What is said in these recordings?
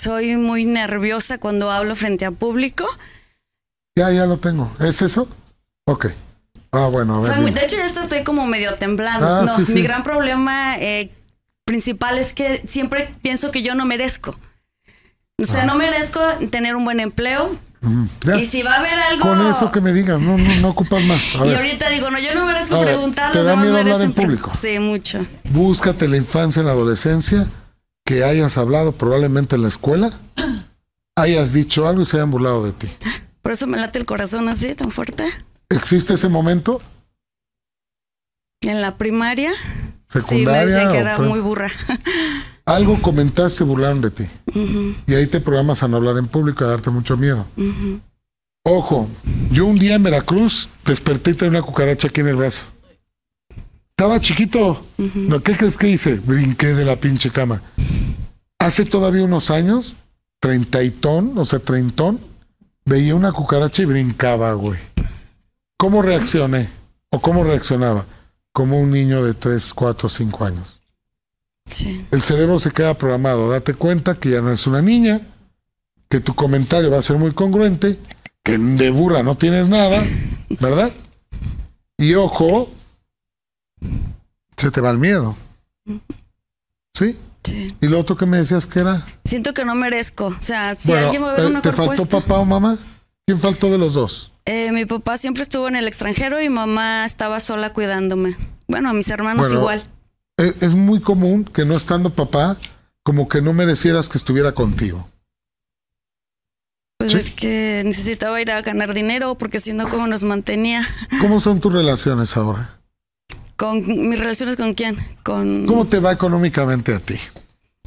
soy muy nerviosa cuando hablo frente a público. Ya, ya lo tengo. ¿Es eso? Ok. Ah, bueno, a ver. de hecho, ya estoy como medio temblando. Ah, no, mi gran problema eh, principal es que siempre pienso que yo no merezco. O sea, ah. no merezco tener un buen empleo. y si va a haber algo. Con eso que me digan, no, no, ocupas más. y ahorita digo, no, yo no merezco preguntar. Te da miedo hablar en público. Sí, mucho. Búscate la infancia la adolescencia que hayas hablado probablemente en la escuela, hayas dicho algo y se hayan burlado de ti. Por eso me late el corazón así, tan fuerte. ¿Existe ese momento? En la primaria. Sí, me que era muy burra. Algo comentaste, burlaron de ti. Y ahí te programas a no hablar en público, a darte mucho miedo. Ojo, yo un día en Veracruz desperté y tenía una cucaracha aquí en el brazo. Estaba chiquito. ¿Qué crees que hice? Brinqué de la pinche cama. Hace todavía unos años, ton, o sea, treintón, veía una cucaracha y brincaba, güey. ¿Cómo reaccioné? ¿O cómo reaccionaba? Como un niño de tres, cuatro, cinco años. Sí. El cerebro se queda programado. Date cuenta que ya no es una niña, que tu comentario va a ser muy congruente, que de burra no tienes nada, ¿verdad? Y ojo, se te va el miedo. ¿Sí? ¿Y lo otro que me decías que era? Siento que no merezco. O sea, si alguien me ve eh, una ¿Te faltó papá o mamá? ¿Quién faltó de los dos? Eh, mi papá siempre estuvo en el extranjero y mamá estaba sola cuidándome. Bueno, a mis hermanos igual. E, es, muy común que no estando papá, como que no merecieras que estuviera contigo. Pues es que necesitaba ir a ganar dinero porque si no, ¿cómo nos mantenía? ¿Cómo son tus relaciones ahora? ¿Con mis relaciones con quién? Con... ¿Cómo te va económicamente a ti?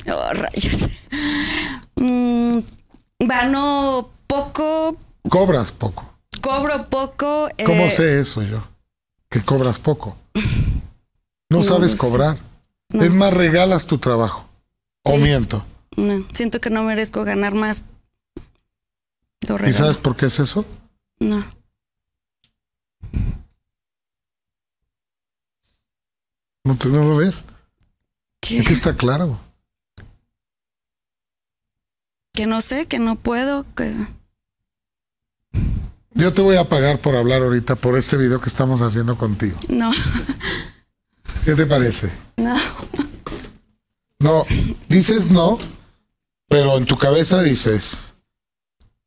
Oh, rayos. Mm, gano poco. Cobras poco. Cobro poco. ¿Cómo eh, sé eso yo? Que cobras poco. No, sabes cobrar. Es más, regalas tu trabajo. ¿O miento? No, siento que no merezco ganar más. ¿Y sabes por qué es eso? No. ¿No, lo ves? Es que está claro. Que no sé, que no puedo, que... Yo te voy a pagar por hablar ahorita por este video que estamos haciendo contigo. No. ¿Qué te parece? No. No, dices no, pero en tu cabeza dices,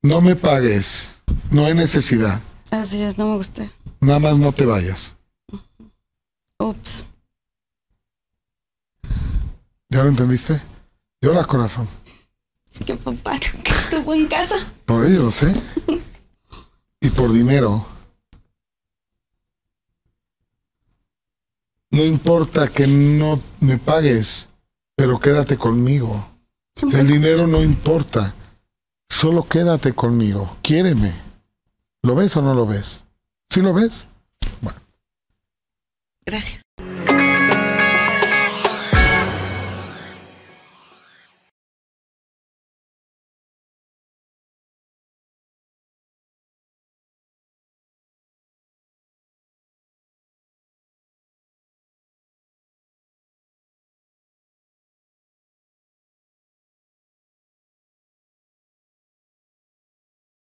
no me pagues, no hay necesidad. Así es, no me gusta. Nada más no te vayas. Ups. ¿Ya lo entendiste? Yo la corazón. Es que papá que estuvo en casa. Por ello lo Y por dinero. No importa que no me pagues, pero quédate conmigo. El dinero no importa. Solo quédate conmigo. Quiéreme. ¿Lo ves o no lo ves? si lo ves? Bueno. Gracias.